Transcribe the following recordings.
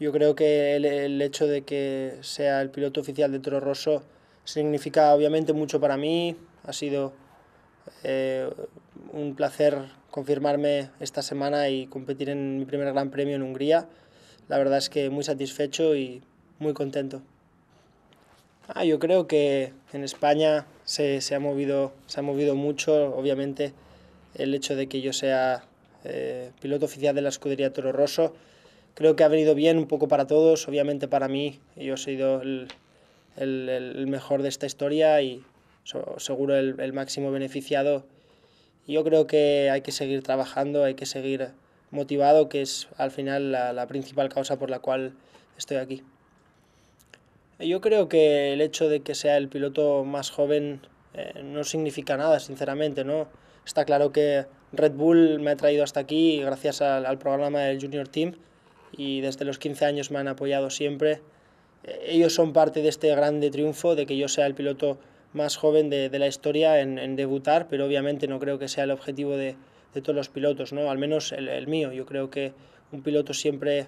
Yo creo que el, hecho de que sea el piloto oficial de Toro Rosso significa obviamente mucho para mí. Ha sido eh, un placer confirmarme esta semana y competir en mi primer Gran Premio en Hungría. La verdad es que muy satisfecho y muy contento. Ah, yo creo que en España se, se, ha movido, se ha movido mucho, obviamente, el hecho de que yo sea eh, piloto oficial de la escudería Toro Rosso creo que ha venido bien un poco para todos, obviamente para mí, yo he sido el, el, mejor de esta historia y seguro el, el, máximo beneficiado. Yo creo que hay que seguir trabajando, hay que seguir motivado, que es al final la, la principal causa por la cual estoy aquí. Yo creo que el hecho de que sea el piloto más joven eh, no significa nada, sinceramente, ¿no? Está claro que Red Bull me ha traído hasta aquí gracias al, al programa del Junior Team, y desde los 15 años me han apoyado siempre. Eh, ellos son parte de este grande triunfo, de que yo sea el piloto más joven de, de la historia en, en, debutar, pero obviamente no creo que sea el objetivo de, de todos los pilotos, ¿no? al menos el, el, mío. Yo creo que un piloto siempre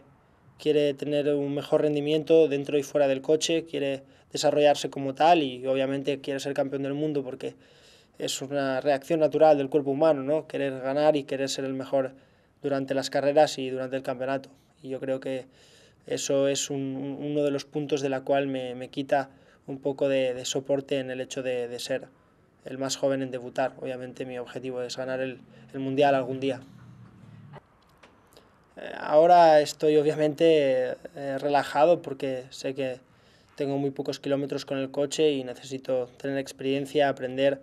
quiere tener un mejor rendimiento dentro y fuera del coche, quiere desarrollarse como tal y obviamente quiere ser campeón del mundo porque es una reacción natural del cuerpo humano, ¿no? querer ganar y querer ser el mejor durante las carreras y durante el campeonato. Y yo creo que eso es un, uno de los puntos de la cual me, me quita un poco de, de, soporte en el hecho de, de, ser el más joven en debutar. Obviamente mi objetivo es ganar el, el Mundial algún día. Eh, ahora estoy obviamente eh, relajado porque sé que tengo muy pocos kilómetros con el coche y necesito tener experiencia, aprender,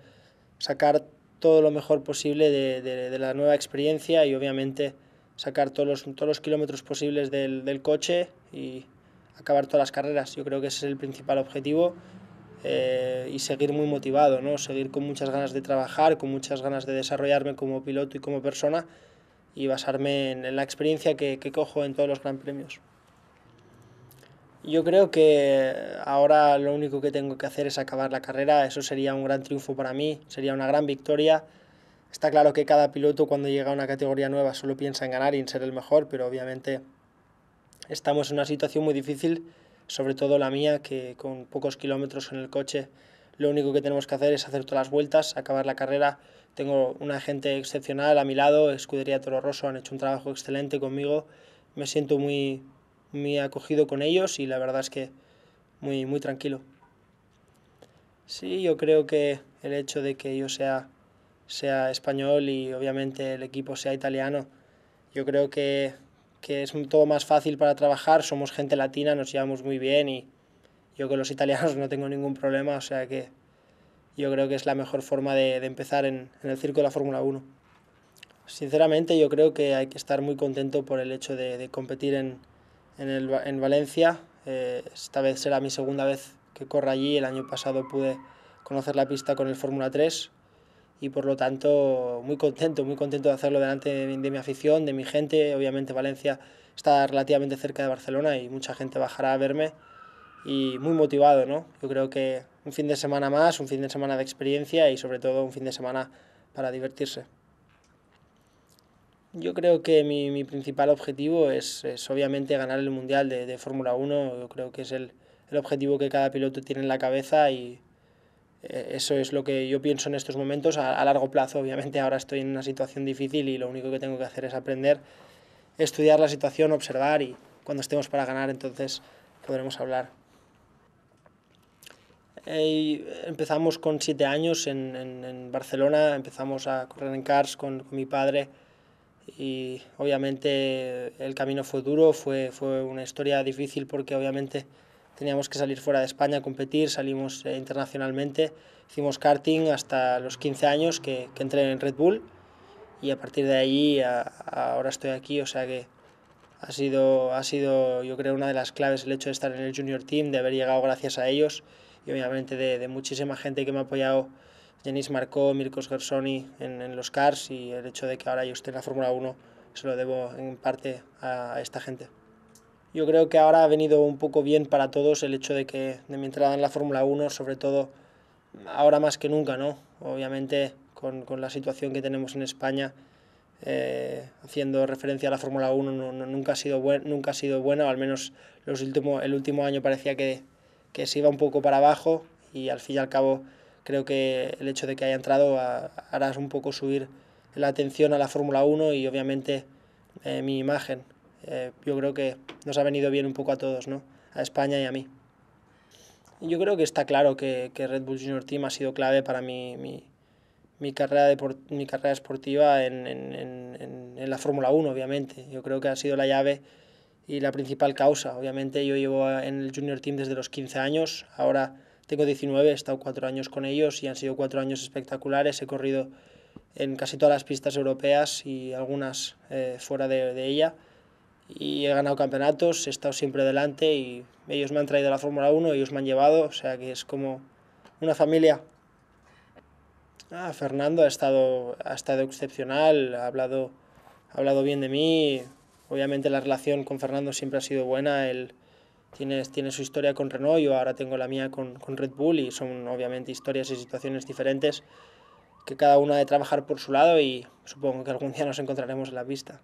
sacar todo lo mejor posible de, de la nueva experiencia y obviamente sacar todos los, todos los kilómetros posibles del, coche y acabar todas las carreras. Yo creo que ese es el principal objetivo eh, y seguir muy motivado, ¿no? seguir con muchas ganas de trabajar, con muchas ganas de desarrollarme como piloto y como persona y basarme en, la experiencia que, que, cojo en todos los Gran Premios. Yo creo que ahora lo único que tengo que hacer es acabar la carrera, eso sería un gran triunfo para mí, sería una gran victoria Está claro que cada piloto cuando llega a una categoría nueva solo piensa en ganar y en ser el mejor, pero obviamente estamos en una situación muy difícil, sobre todo la mía, que con pocos kilómetros en el coche lo único que tenemos que hacer es hacer todas las vueltas, acabar la carrera. Tengo una gente excepcional a mi lado, Escudería Toro Rosso han hecho un trabajo excelente conmigo, me siento muy, muy acogido con ellos y la verdad es que muy, muy tranquilo. Sí, yo creo que el hecho de que yo sea sea español y obviamente el equipo sea italiano. Yo creo que, que es todo más fácil para trabajar, somos gente latina, nos llevamos muy bien y yo con los italianos no tengo ningún problema, o sea que yo creo que es la mejor forma de, empezar en, el circo de la Fórmula 1. Sinceramente yo creo que hay que estar muy contento por el hecho de, competir en, Valencia. Eh, esta vez será mi segunda vez que corra allí, el año pasado pude conocer la pista con el Fórmula 3 y por lo tanto muy contento, muy contento de hacerlo delante de, mi afición, de mi gente. Obviamente Valencia está relativamente cerca de Barcelona y mucha gente bajará a verme y muy motivado, ¿no? Yo creo que un fin de semana más, un fin de semana de experiencia y sobre todo un fin de semana para divertirse. Yo creo que mi, mi principal objetivo es, es, obviamente ganar el Mundial de, de Fórmula 1. Yo creo que es el, el objetivo que cada piloto tiene en la cabeza y, eh, eso es lo que yo pienso en estos momentos a, largo plazo. Obviamente ahora estoy en una situación difícil y lo único que tengo que hacer es aprender, estudiar la situación, observar y cuando estemos para ganar entonces podremos hablar. empezamos con siete años en, en, en, Barcelona, empezamos a correr en cars con, con, mi padre y obviamente el camino fue duro, fue, fue una historia difícil porque obviamente teníamos que salir fuera de España a competir, salimos eh, internacionalmente, hicimos karting hasta los 15 años que, que, entré en Red Bull y a partir de allí ahora estoy aquí, o sea que ha sido, ha sido yo creo una de las claves el hecho de estar en el Junior Team, de haber llegado gracias a ellos y obviamente de, muchísima gente que me ha apoyado, janis Marcó, mirko Gersoni en, en, los CARS y el hecho de que ahora yo esté en la Fórmula 1 se lo debo en parte a esta gente. Yo creo que ahora ha venido un poco bien para todos el hecho de que de mi entrada en la Fórmula 1, sobre todo ahora más que nunca, ¿no? Obviamente con, con la situación que tenemos en España, eh, haciendo referencia a la Fórmula 1, nunca, ha sido bueno nunca ha sido buena, al menos los último, el último año parecía que, que, se iba un poco para abajo y al fin y al cabo creo que el hecho de que haya entrado hará un poco subir la atención a la Fórmula 1 y obviamente eh, mi imagen. Eh, yo creo que nos ha venido bien un poco a todos, ¿no? A España y a mí. Yo creo que está claro que, que Red Bull Junior Team ha sido clave para mi, mi, carrera, de, mi carrera esportiva en, en, en, la Fórmula 1, obviamente. Yo creo que ha sido la llave y la principal causa. Obviamente yo llevo en el Junior Team desde los 15 años, ahora tengo 19, he estado cuatro años con ellos y han sido cuatro años espectaculares. He corrido en casi todas las pistas europeas y algunas eh, fuera de, de ella y he ganado campeonatos, he estado siempre delante y ellos me han traído a la Fórmula 1, ellos me han llevado, o sea que es como una familia. Ah, Fernando ha estado, ha estado excepcional, ha hablado, ha hablado bien de mí, obviamente la relación con Fernando siempre ha sido buena, él tiene, tiene su historia con Renault, yo ahora tengo la mía con, con Red Bull y son obviamente historias y situaciones diferentes que cada una de trabajar por su lado y supongo que algún día nos encontraremos en la pista.